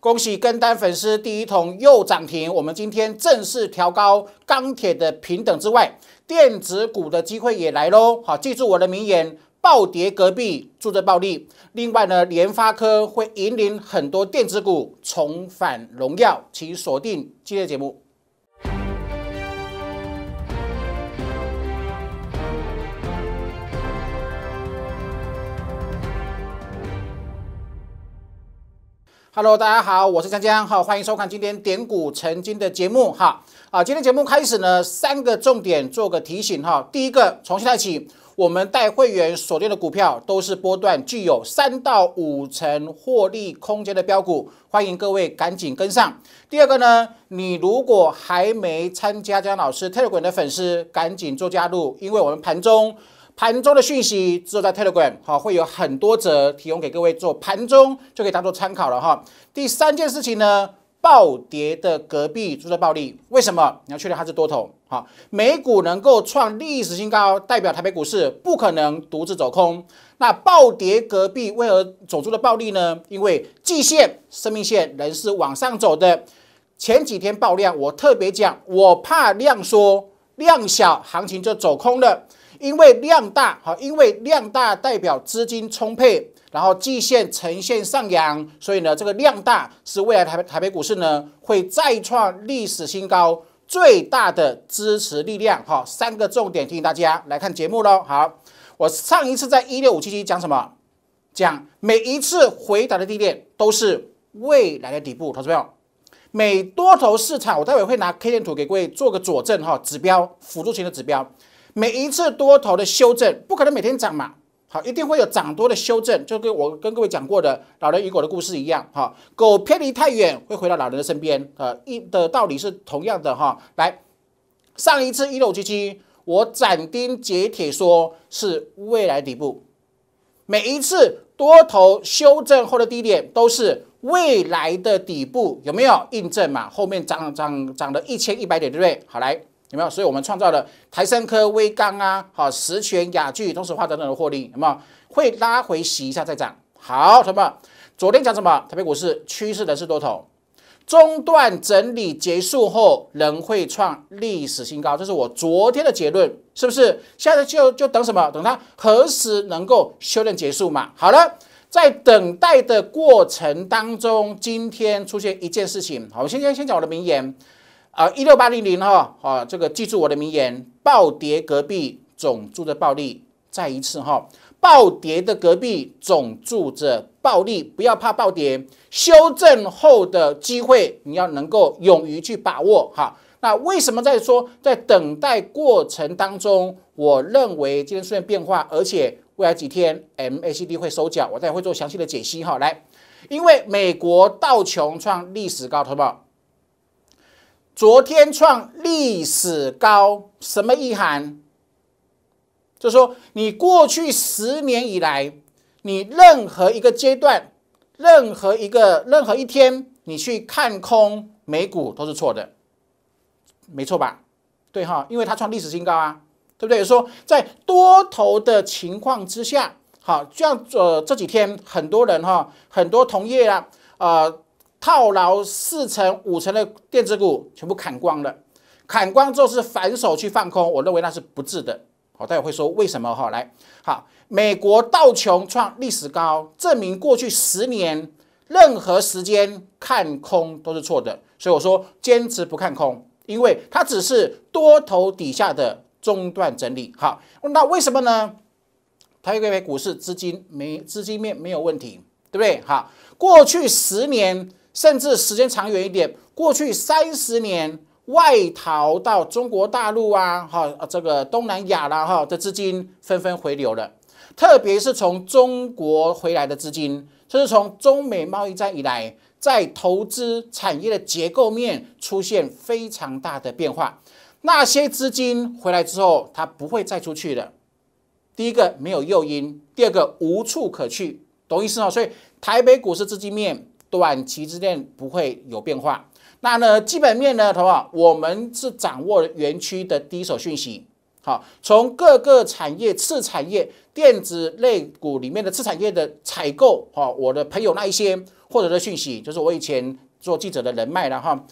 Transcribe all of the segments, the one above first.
恭喜跟单粉丝第一桶又涨停！我们今天正式调高钢铁的平等之外，电子股的机会也来喽。好，记住我的名言：暴跌隔壁住着暴利。另外呢，联发科会引领很多电子股重返荣耀，请锁定今天的节目。Hello，大家好，我是江江好，欢迎收看今天点股成金的节目哈。啊，今天节目开始呢，三个重点做个提醒哈。第一个，从现在起，我们带会员锁定的股票都是波段具有三到五成获利空间的标股，欢迎各位赶紧跟上。第二个呢，你如果还没参加江老师 r a 滚的粉丝，赶紧做加入，因为我们盘中。盘中的讯息只有在 Telegram 哈会有很多则提供给各位做盘中就可以当做参考了哈。第三件事情呢，暴跌的隔壁注现暴力，为什么？你要确定它是多头哈。美股能够创历史新高，代表台北股市不可能独自走空。那暴跌隔壁为何走出的暴力呢？因为季线生命线仍是往上走的。前几天爆量，我特别讲，我怕量缩，量小行情就走空了。因为量大哈，因为量大代表资金充沛，然后季线呈现上扬，所以呢，这个量大是未来台台北股市呢会再创历史新高最大的支持力量哈。三个重点提醒大家来看节目喽。好，我上一次在一六五七七讲什么？讲每一次回答的低点都是未来的底部。投资朋友，每多头市场，我待会会拿 K 线图给各位做个佐证哈，指标辅助型的指标。每一次多头的修正，不可能每天涨嘛？好，一定会有涨多的修正，就跟我跟各位讲过的老人与狗的故事一样。哈，狗偏离太远会回到老人的身边，呃，一的道理是同样的哈。来，上一次一六七七，我斩钉截铁说是未来底部。每一次多头修正后的低点都是未来的底部，有没有印证嘛？后面涨涨涨了一千一百点，对不对？好来。有没有？所以我们创造了台生科、威钢啊，好，石泉雅居、中石化等等的获利，有没有？会拉回洗一下再涨。好，什么？昨天讲什么？特别股市趋势的是多头，中段整理结束后仍会创历史新高，这是我昨天的结论，是不是？现在就就等什么？等它何时能够修炼结束嘛？好了，在等待的过程当中，今天出现一件事情。好，我先先先讲我的名言。啊，一六八零零哈，好，这个记住我的名言，暴跌隔壁总住着暴利，再一次哈，暴跌的隔壁总住着暴利，不要怕暴跌，修正后的机会你要能够勇于去把握哈。那为什么在说在等待过程当中，我认为今天出现变化，而且未来几天 MACD 会收脚，我再会做详细的解析哈。来，因为美国道琼创历史高，投保昨天创历史高，什么意涵？就是说，你过去十年以来，你任何一个阶段、任何一个任何一天，你去看空美股都是错的，没错吧？对哈，因为它创历史新高啊，对不对？说在多头的情况之下，好，这呃，这几天很多人哈，很多同业啊，啊。套牢四成五成的电子股全部砍光了，砍光之后是反手去放空，我认为那是不智的。好，大家会说为什么？哈，来，好，美国道琼创历史高，证明过去十年任何时间看空都是错的。所以我说坚持不看空，因为它只是多头底下的中段整理。好，那为什么呢？台为股市资金没资金面没有问题，对不对？好，过去十年。甚至时间长远一点，过去三十年外逃到中国大陆啊，哈，这个东南亚啦，哈的资金纷纷回流了。特别是从中国回来的资金，这是从中美贸易战以来，在投资产业的结构面出现非常大的变化。那些资金回来之后，它不会再出去了。第一个没有诱因，第二个无处可去，懂意思吗？所以台北股市资金面。短期之内不会有变化。那呢，基本面呢？头啊，我们是掌握园区的第一手讯息。好，从各个产业、次产业、电子类股里面的次产业的采购，哈，我的朋友那一些获得的讯息，就是我以前做记者的人脉了哈。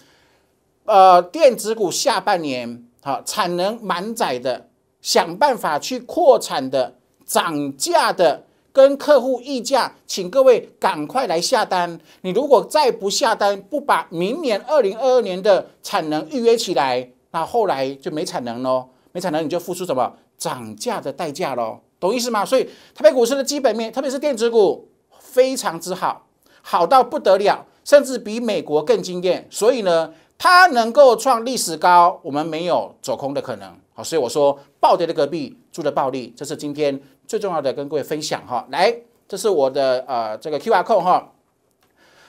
呃，电子股下半年，哈产能满载的，想办法去扩产的，涨价的。跟客户议价，请各位赶快来下单。你如果再不下单，不把明年二零二二年的产能预约起来，那后来就没产能喽，没产能你就付出什么涨价的代价喽，懂意思吗？所以，台北股市的基本面，特别是电子股，非常之好，好到不得了，甚至比美国更惊艳。所以呢，它能够创历史高，我们没有走空的可能。好，所以我说，暴跌的隔壁住的暴利，这是今天。最重要的跟各位分享哈，来，这是我的呃这个 Q R code 哈，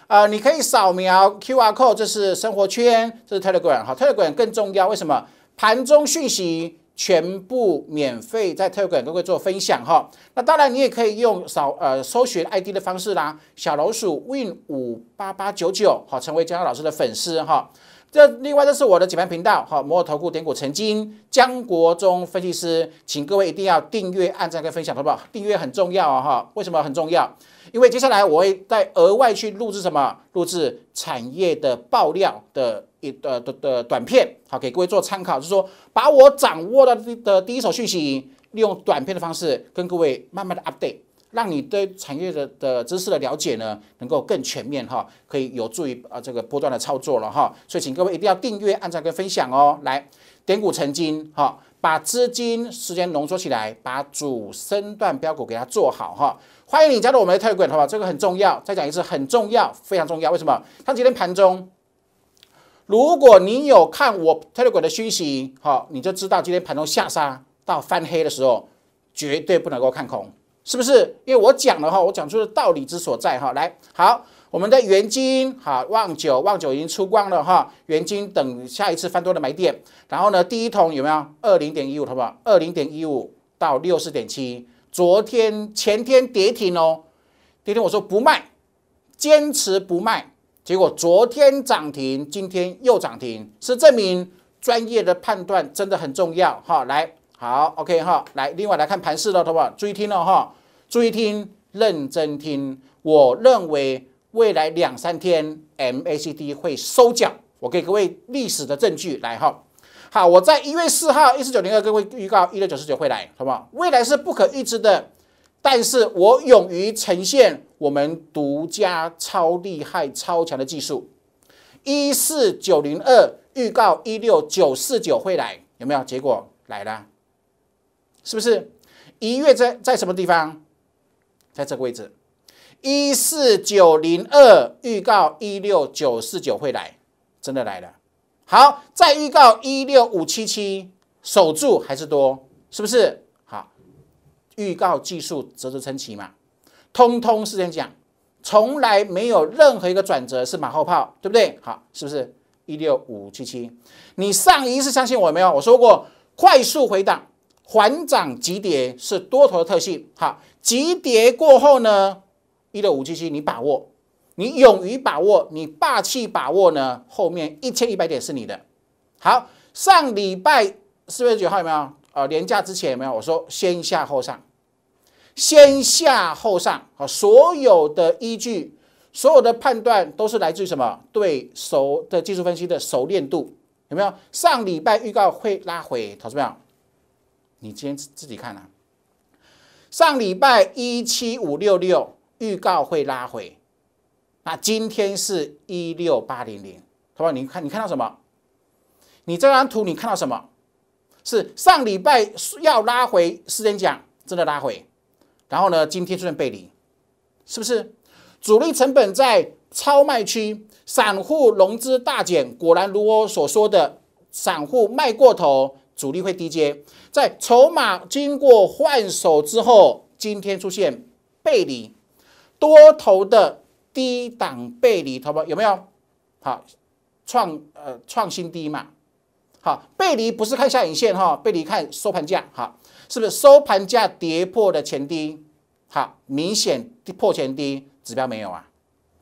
呃，你可以扫描 Q R code，这是生活圈，这是 Telegram 哈，Telegram 更重要，为什么？盘中讯息全部免费在 Telegram 跟各位做分享哈，那当然你也可以用扫呃搜寻 I D 的方式啦，小老鼠 Win 五八八九九好，成为江老师的粉丝哈。这另外，这是我的解盘频道，哈，摩尔投顾点股曾经江国忠分析师，请各位一定要订阅、按赞跟分享，好不好？订阅很重要哈，为什么很重要？因为接下来我会再额外去录制什么？录制产业的爆料的一呃的的短片，好，给各位做参考，就是说把我掌握的的第一手讯息，利用短片的方式跟各位慢慢的 update。让你对产业的的知识的了解呢，能够更全面哈，可以有助于啊这个波段的操作了哈。所以请各位一定要订阅、按赞跟分享哦。来，点股成金哈，把资金时间浓缩起来，把主升段标股给它做好哈。欢迎你加入我们的特锐德，好不好？这个很重要，再讲一次，很重要，非常重要。为什么？它今天盘中，如果你有看我 Telegram 的讯息，好，你就知道今天盘中下杀到翻黑的时候，绝对不能够看空。是不是？因为我讲的话，我讲出的道理之所在哈。来，好，我们的元金哈，旺九，旺九已经出光了哈。元金等下一次翻多的买点。然后呢，第一桶有没有？二零点一五，好不好？二零点一五到六四点七。昨天前天跌停哦，跌停我说不卖，坚持不卖。结果昨天涨停，今天又涨停，是证明专业的判断真的很重要哈。来，好，OK 哈，来，另外来看盘势了，好不好？注意听了哈。注意听，认真听。我认为未来两三天 MACD 会收脚。我给各位历史的证据来哈。好，我在一月四号一四九零二各位预告一六九四九会来，好不好？未来是不可预知的，但是我勇于呈现我们独家超厉害、超强的技术。一四九零二预告一六九四九会来，有没有？结果来了，是不是？一月在在什么地方？在这个位置，一四九零二预告一六九四九会来，真的来了。好，再预告一六五七七守住还是多，是不是？好，预告技术折啧称奇嘛，通通是这样讲，从来没有任何一个转折是马后炮，对不对？好，是不是一六五七七？你上一次相信我没有？我说过快速回档。缓涨急跌是多头的特性。好，急跌过后呢，一六五七七，你把握，你勇于把握，你霸气把握呢？后面一千一百点是你的。好，上礼拜四月九号有没有？呃，年假之前有没有？我说先下后上，先下后上。好，所有的依据，所有的判断都是来自于什么？对手的技术分析的熟练度有没有？上礼拜预告会拉回，投资没有？你今天自己看了，上礼拜一七五六六预告会拉回，那今天是一六八零零，好不你看你看到什么？你这张图你看到什么？是上礼拜要拉回四点奖，真的拉回，然后呢今天出现背离，是不是？主力成本在超卖区，散户融资大减，果然如我所说的，散户卖过头。主力会低接，在筹码经过换手之后，今天出现背离，多头的低档背离，同胞有没有？好创呃创新低嘛？好，背离不是看下影线哈，背离看收盘价，好，是不是收盘价跌破的前低？好，明显跌破前低，指标没有啊？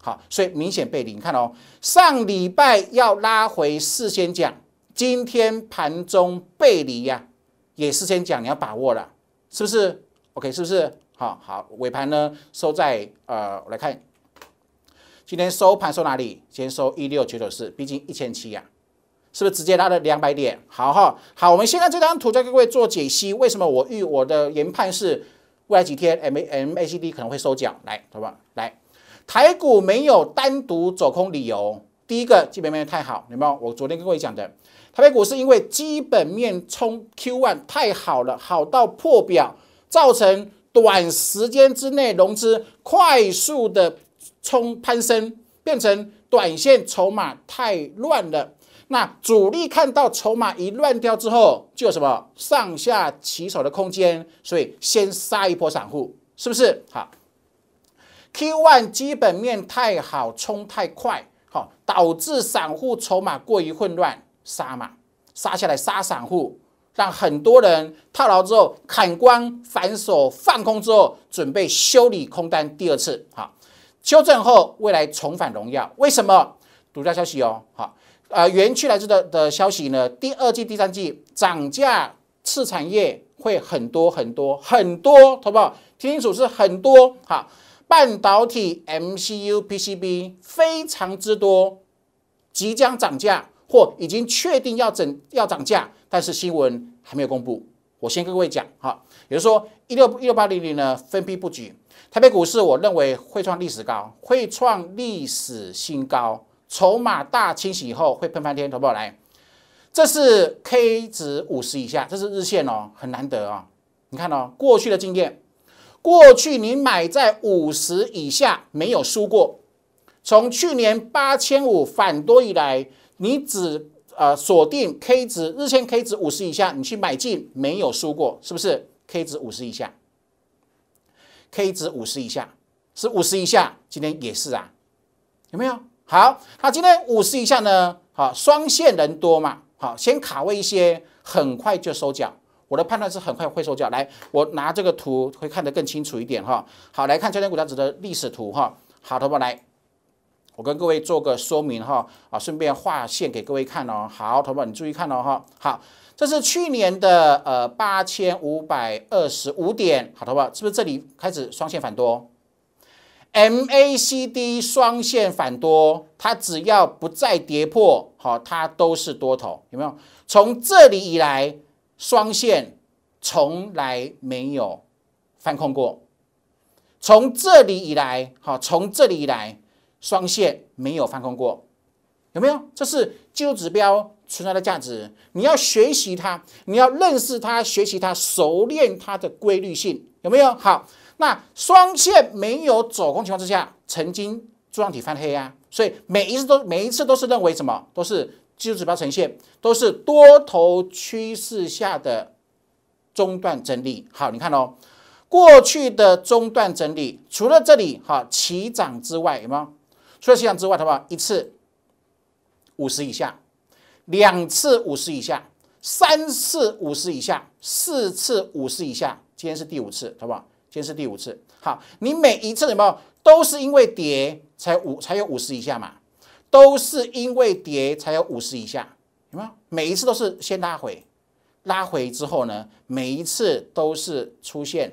好，所以明显背离，你看哦，上礼拜要拉回事先讲。今天盘中背离呀，也事先讲你要把握了，是不是？OK，是不是？好好，尾盘呢收在呃，我来看，今天收盘收哪里？今天收一六九九四，毕竟一千七呀，是不是直接拉了两百点？好好好，我们先看这张图，再各位做解析，为什么我预我的研判是未来几天 M A M A C D 可能会收脚？来，怎么？来，台股没有单独走空理由，第一个基本面太好，有没有？我昨天跟各位讲的。台北股是因为基本面冲 Q one 太好了，好到破表，造成短时间之内融资快速的冲攀升，变成短线筹码太乱了。那主力看到筹码一乱掉之后，就有什么上下起手的空间，所以先杀一波散户，是不是？好，Q one 基本面太好，冲太快，好，导致散户筹码过于混乱。杀嘛，杀下来杀散户，让很多人套牢之后砍光反手放空之后，准备修理空单第二次。好，修正后未来重返荣耀。为什么？独家消息哦。好，呃，园区来自的的消息呢？第二季、第三季涨价次产业会很多很多很多，好不听清楚是很多。哈，半导体、MCU、PCB 非常之多，即将涨价。已经确定要整要涨价，但是新闻还没有公布。我先跟各位讲，哈，也就是说，一六一六八零零呢分批布局台北股市，我认为会创历史高，会创历史新高。筹码大清洗以后会喷翻天，好不好？来，这是 K 值五十以下，这是日线哦，很难得哦。你看哦，过去的经验，过去你买在五十以下没有输过。从去年八千五反多以来。你只呃锁定 K 值，日线 K 值五十以下，你去买进没有输过，是不是？K 值五十以下，K 值五十以下是五十以下，今天也是啊，有没有？好，那今天五十以下呢，好，双线人多嘛，好，先卡位一些，很快就收脚。我的判断是很快会收脚，来，我拿这个图会看得更清楚一点哈。好，来看焦点股价值的历史图哈，好，的，不来。我跟各位做个说明哈，啊，顺便画线给各位看哦。好，投保你注意看哦哈。好，这是去年的呃八千五百二十五点。好，投保，是不是这里开始双线反多？MACD 双线反多，它只要不再跌破，好，它都是多头，有没有？从这里以来，双线从来没有翻空过。从这里以来，好，从这里以来。双线没有翻空过，有没有？这是技术指标存在的价值。你要学习它，你要认识它，学习它，熟练它的规律性，有没有？好，那双线没有走空情况之下，曾经柱状体翻黑啊，所以每一次都每一次都是认为什么？都是技术指标呈现，都是多头趋势下的中断整理。好，你看哦，过去的中断整理，除了这里哈起涨之外，有有除了现象之外，好不好？一次五十以下，两次五十以下，三次五十以下，四次五十以下。今天是第五次，好不好？今天是第五次。好，你每一次有没有都是因为跌才五才有五十以下嘛？都是因为跌才有五十以下，有没有？每一次都是先拉回，拉回之后呢，每一次都是出现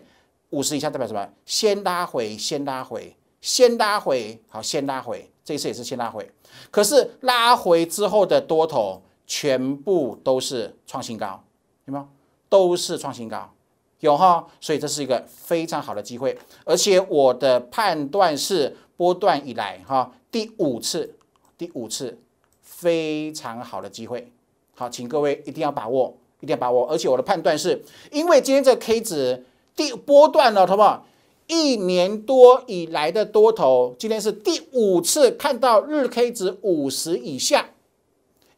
五十以下，代表什么？先拉回，先拉回。先拉回，好，先拉回，这次也是先拉回，可是拉回之后的多头全部都是创新高，有没有？都是创新高，有哈，所以这是一个非常好的机会，而且我的判断是，波段以来哈第五次，第五次非常好的机会，好，请各位一定要把握，一定要把握，而且我的判断是因为今天这 K 指第波段了，好不好？一年多以来的多头，今天是第五次看到日 K 值五十以下，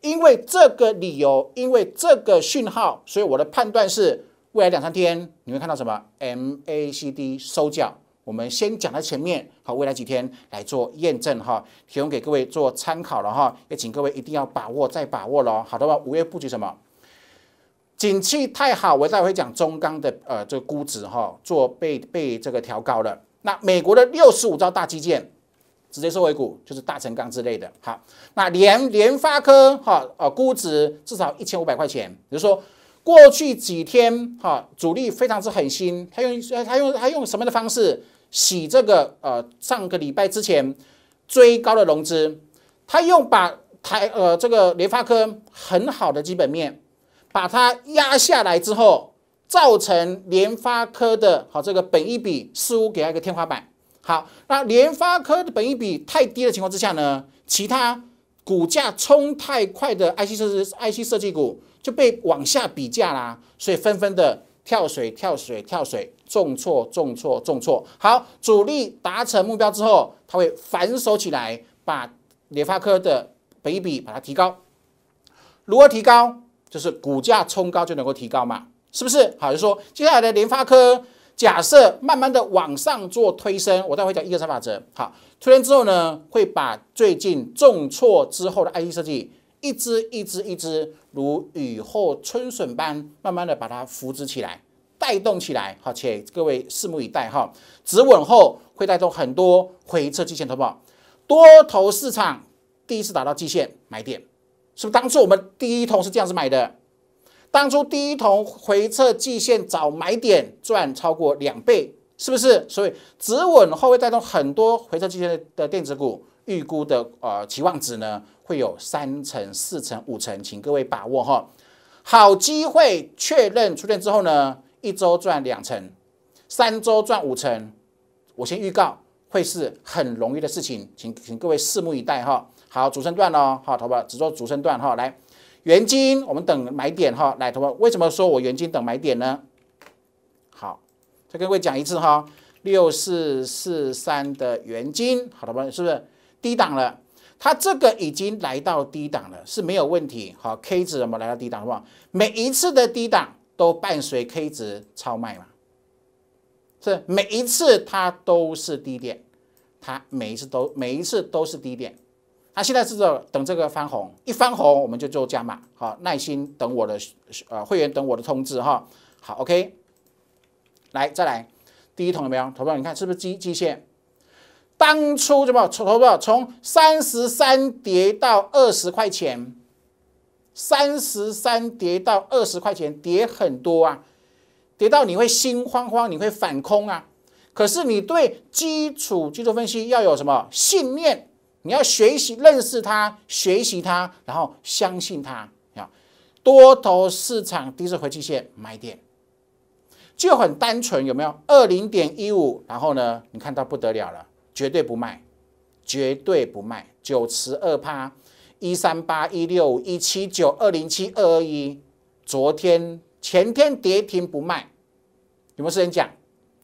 因为这个理由，因为这个讯号，所以我的判断是，未来两三天你会看到什么 MACD 收脚，我们先讲在前面，好，未来几天来做验证哈，提供给各位做参考了哈，也请各位一定要把握再把握喽。好的话五月布局什么？景气太好，我待会讲中钢的呃这个估值哈，做被被这个调高了。那美国的六十五兆大基建，直接收回股就是大成钢之类的。好，那联联发科哈呃估值至少一千五百块钱。比如说过去几天哈，主力非常之狠心，他用他用他用什么样的方式洗这个呃上个礼拜之前追高的融资，他又把台呃这个联发科很好的基本面。把它压下来之后，造成联发科的好这个本一比似乎给了一个天花板。好，那联发科的本一比太低的情况之下呢，其他股价冲太快的 IC 设 IC 设计股就被往下比价啦，所以纷纷的跳水、跳水、跳水，重挫、重挫、重挫。好，主力达成目标之后，他会反手起来把联发科的本一比把它提高。如何提高？就是股价冲高就能够提高嘛，是不是？好，就说接下来的联发科，假设慢慢的往上做推升，我待会讲一二三法则。好，推升之后呢，会把最近重挫之后的 IT 设计，一支一支一支，如雨后春笋般，慢慢的把它扶植起来，带动起来。好，请各位拭目以待。哈，止稳后会带动很多回撤基线突破，多头市场第一次达到基线买点。是不是当初我们第一桶是这样子买的？当初第一桶回撤季线找买点赚超过两倍，是不是？所以止稳后会带动很多回撤季限的电子股，预估的呃期望值呢会有三成、四成、五成，请各位把握哈，好机会确认出现之后呢，一周赚两成，三周赚五成，我先预告会是很容易的事情，请请各位拭目以待哈。好，主升段咯，好，投学只做主升段哈。来，元金，我们等买点哈。来，投学为什么说我元金等买点呢？好，再跟各位讲一次哈，六四四三的元金，好，同学是不是低档了？它这个已经来到低档了，是没有问题。好，K 值我么来到低档是吧？每一次的低档都伴随 K 值超卖嘛？是每一次它都是低点，它每一次都每一次都是低点。那现在是这等这个翻红，一翻红我们就做加码，好，耐心等我的呃会员等我的通知哈。好，OK，来再来，第一桶有没有？投票你看是不是基基线？当初就报从投票？从三十三跌到二十块钱，三十三跌到二十块钱，跌很多啊，跌到你会心慌慌，你会反空啊。可是你对基础基础分析要有什么信念？你要学习认识它，学习它，然后相信它。啊，多头市场第一次回气线买点就很单纯，有没有？二零点一五，然后呢？你看到不得了了，绝对不卖，绝对不卖。九十二趴，一三八一六五一七九二零七二二一。昨天前天跌停不卖，有没有人讲？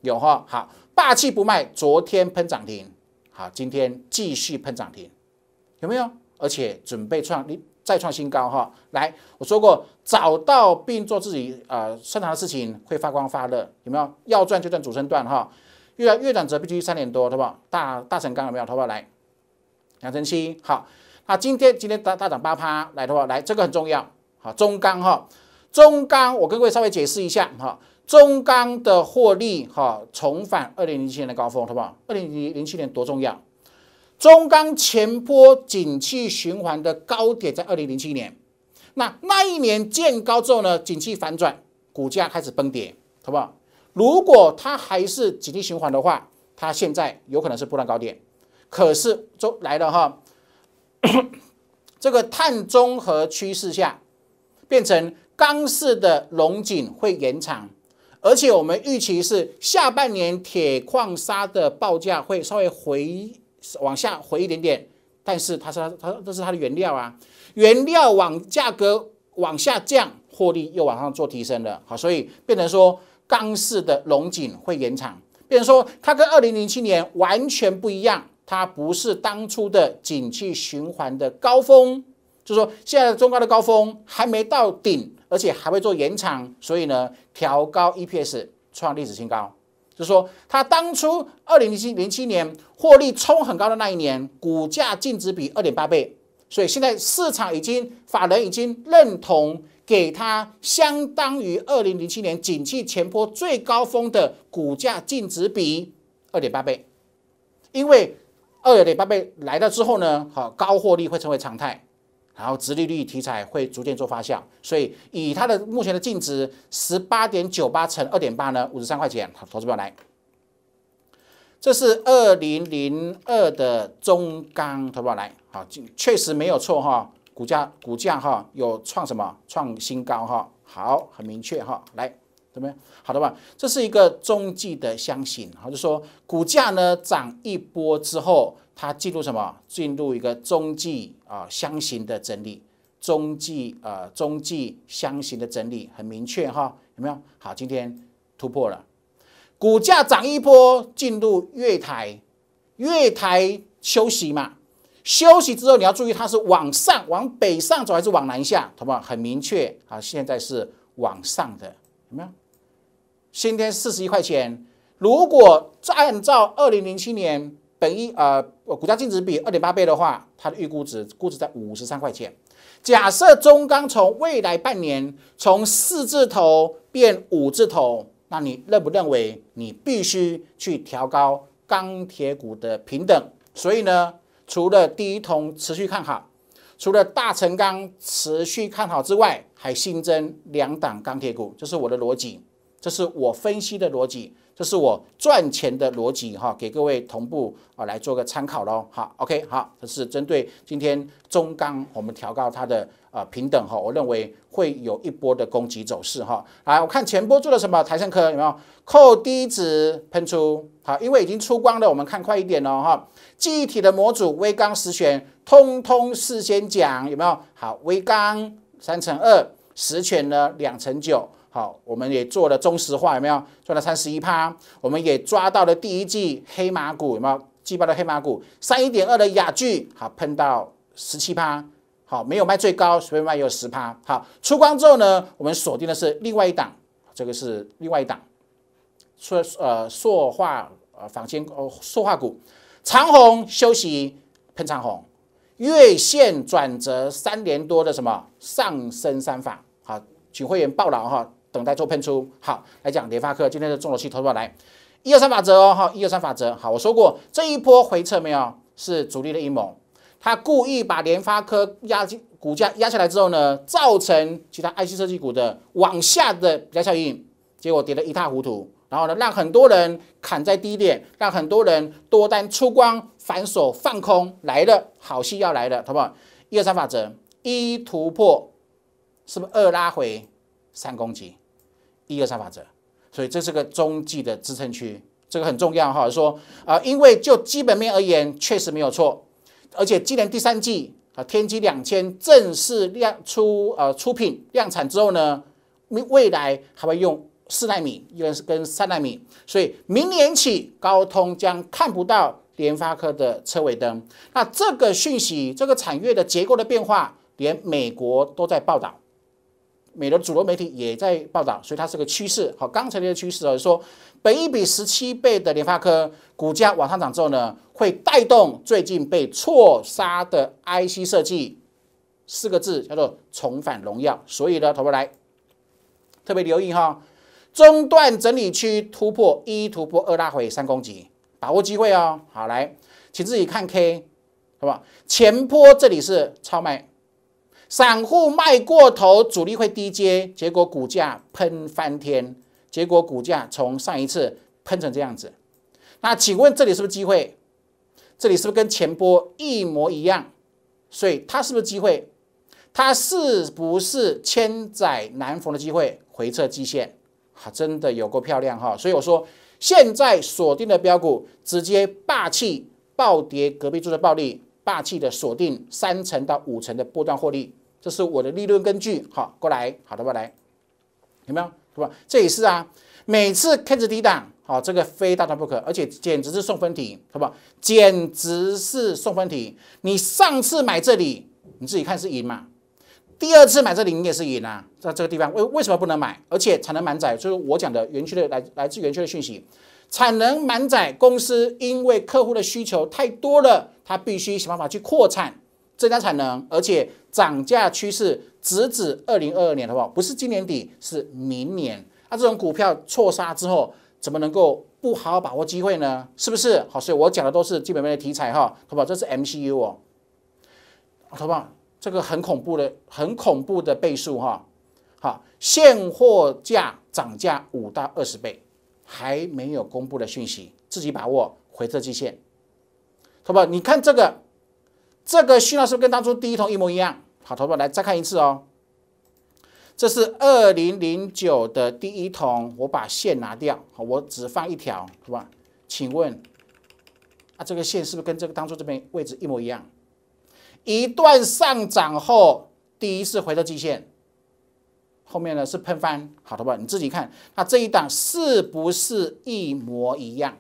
有哈，好霸气不卖，昨天喷涨停。啊，今天继续喷涨停，有没有？而且准备创你再创新高哈！来，我说过，找到并做自己啊擅长的事情，会发光发热，有没有？要赚就赚主升段哈！越越涨则必须三点多，对不？大大成刚有没有？好不好？来，两成七，好。那今天今天大大涨八趴，来的话，来这个很重要，好，中钢哈，中钢，我跟各位稍微解释一下哈。中钢的获利哈，重返二零零七年的高峰，好不好？二零零零七年多重要？中钢前波景气循环的高点在二零零七年，那那一年见高之后呢，景气反转，股价开始崩跌，好不好？如果它还是景气循环的话，它现在有可能是波段高点，可是就来了哈，这个碳中和趋势下，变成钢市的龙井会延长。而且我们预期是下半年铁矿砂的报价会稍微回往下回一点点，但是它是它这是它的原料啊，原料往价格往下降，获利又往上做提升了，好，所以变成说钢市的龙井会延长，变成说它跟二零零七年完全不一样，它不是当初的景气循环的高峰，就是说现在中高的高峰还没到顶。而且还会做延长，所以呢，调高 EPS 创历史新高。就是说，它当初二零零七零七年获利冲很高的那一年，股价净值比二点八倍。所以现在市场已经法人已经认同，给它相当于二零零七年景气前坡最高峰的股价净值比二点八倍。因为二点八倍来到之后呢，好高获利会成为常态。然后，殖利率题材会逐渐做发酵，所以以它的目前的净值十八点九八乘二点八呢，五十三块钱。好，投资表来。这是二零零二的中钢，投资表来。好，确实没有错哈，股价股价哈有创什么创新高哈。好，很明确哈。来，怎么样？好的吧？这是一个中继的箱型，好，就说股价呢涨一波之后？它进入什么？进入一个中继啊，箱型的整理，中继啊，中继箱型的整理很明确哈，有没有？好，今天突破了，股价涨一波，进入月台，月台休息嘛，休息之后你要注意，它是往上，往北上走还是往南下？好不好？很明确啊，现在是往上的，有没有？今天四十一块钱，如果按照二零零七年。本一呃，股价净值比二点八倍的话，它的预估值估值在五十三块钱。假设中钢从未来半年从四字头变五字头，那你认不认为你必须去调高钢铁股的平等？所以呢，除了第一桶持续看好，除了大成钢持续看好之外，还新增两档钢铁股，这是我的逻辑，这是我分析的逻辑。这是我赚钱的逻辑哈，给各位同步啊来做个参考喽。好，OK，好，这是针对今天中钢我们调高它的啊平等哈，我认为会有一波的攻击走势哈。来，我看前波做了什么？台盛科有没有？扣低值喷出，好，因为已经出光了，我们看快一点喽哈。记忆体的模组、微钢十选，通通事先讲有没有？好，微钢三乘二，十选呢两乘九。好，我们也做了中石化，有没有赚了三十一趴？我们也抓到了第一季黑马股，有没有季报的黑马股？三一点二的雅居，好喷到十七趴。好，没有卖最高，随便卖有十趴。好，出光之后呢，我们锁定的是另外一档，这个是另外一档，说呃塑化呃房纤哦塑化股，长虹休息喷长虹，月线转折三年多的什么上升三法？好，请会员报了哈。等待做喷出，好，来讲联发科今天的重头戏，投不来，一二三法则哦，哈，一二三法则。好，我说过这一波回撤没有？是主力的阴谋，他故意把联发科压进股价压下来之后呢，造成其他 IC 设计股的往下的比较效应，结果跌得一塌糊涂。然后呢，让很多人砍在低点，让很多人多单出光，反手放空来了，好戏要来了，好不好？一二三法则，一突破，是不是二拉回，三攻击？一二三法则，所以这是个中继的支撑区，这个很重要哈。说啊，因为就基本面而言，确实没有错。而且今年第三季啊，天玑两千正式量出呃出品量产之后呢，未未来还会用四纳米，是跟三纳米。所以明年起，高通将看不到联发科的车尾灯。那这个讯息，这个产业的结构的变化，连美国都在报道。美国主流媒体也在报道，所以它是个趋势。好，刚才那个趋势啊，是说本一比十七倍的联发科股价往上涨之后呢，会带动最近被错杀的 IC 设计，四个字叫做重返荣耀。所以呢，投不来？特别留意哈，中段整理区突破一，突破二拉回，三攻击，把握机会哦。好，来，请自己看 K，好吧？前坡这里是超卖。散户卖过头，主力会低接，结果股价喷翻天，结果股价从上一次喷成这样子。那请问这里是不是机会？这里是不是跟前波一模一样？所以它是不是机会？它是不是千载难逢的机会？回撤基线，啊，真的有够漂亮哈！所以我说，现在锁定的标股直接霸气暴跌，隔壁柱的暴利，霸气的锁定三成到五成的波段获利。这是我的利润根据，好过来，好的吧？来，有没有？是吧？这也是啊，每次看着低档，好，这个非大涨不可，而且简直是送分题，是不？简直是送分题。你上次买这里，你自己看是赢嘛？第二次买这里，你也是赢啊，在这个地方为为什么不能买？而且产能满载，就是我讲的园区的来来自园区的讯息，产能满载，公司因为客户的需求太多了，他必须想办法去扩产。增加产能，而且涨价趋势直指二零二二年，好不好？不是今年底，是明年。那这种股票错杀之后，怎么能够不好好把握机会呢？是不是？好，所以我讲的都是基本面的题材，哈，好不好？这是 MCU 哦，好不好？这个很恐怖的，很恐怖的倍数，哈。好，现货价涨价五到二十倍，还没有公布的讯息，自己把握回撤极限，好不？你看这个。这个讯号是不是跟当初第一桶一模一样？好，投学来再看一次哦。这是二零零九的第一桶，我把线拿掉，好，我只放一条，是吧？请问，啊，这个线是不是跟这个当初这边位置一模一样？一段上涨后，第一次回到基线，后面呢是喷翻，好，同吧？你自己看，那这一档是不是一模一样？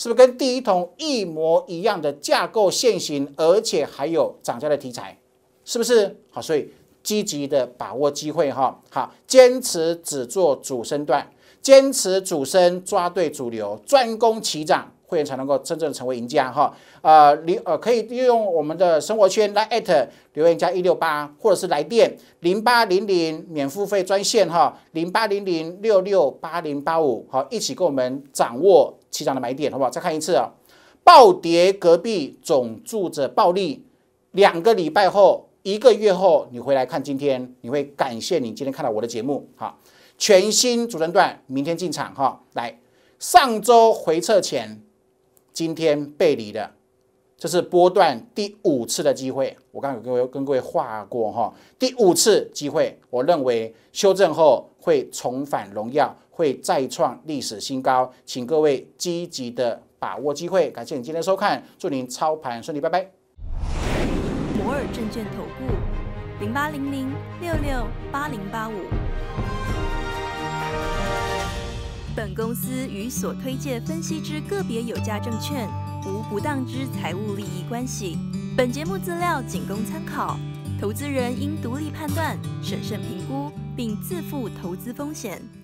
是不是跟第一桶一模一样的架构现行，而且还有涨价的题材，是不是？好，所以积极的把握机会哈。好，坚持只做主升段，坚持主升抓对主流，专攻起涨，会员才能够真正成为赢家哈。呃，你呃可以利用我们的生活圈来 at 留言加一六八，或者是来电零八零零免付费专线哈，零八零零六六八零八五，好，一起跟我们掌握。起涨的买点，好不好？再看一次啊！暴跌隔壁总住着暴利，两个礼拜后，一个月后，你回来看今天，你会感谢你今天看到我的节目。好，全新主升段，明天进场哈。来，上周回撤前，今天背离的，这是波段第五次的机会。我刚刚跟各位跟各位画过哈，第五次机会，我认为修正后。会重返荣耀，会再创历史新高，请各位积极的把握机会。感谢您今天的收看，祝您操盘顺利，拜拜。摩尔证券投顾，零八零零六六八零八五。本公司与所推介分析之个别有价证券无不当之财务利益关系。本节目资料仅供参考，投资人应独立判断，审慎评估。并自负投资风险。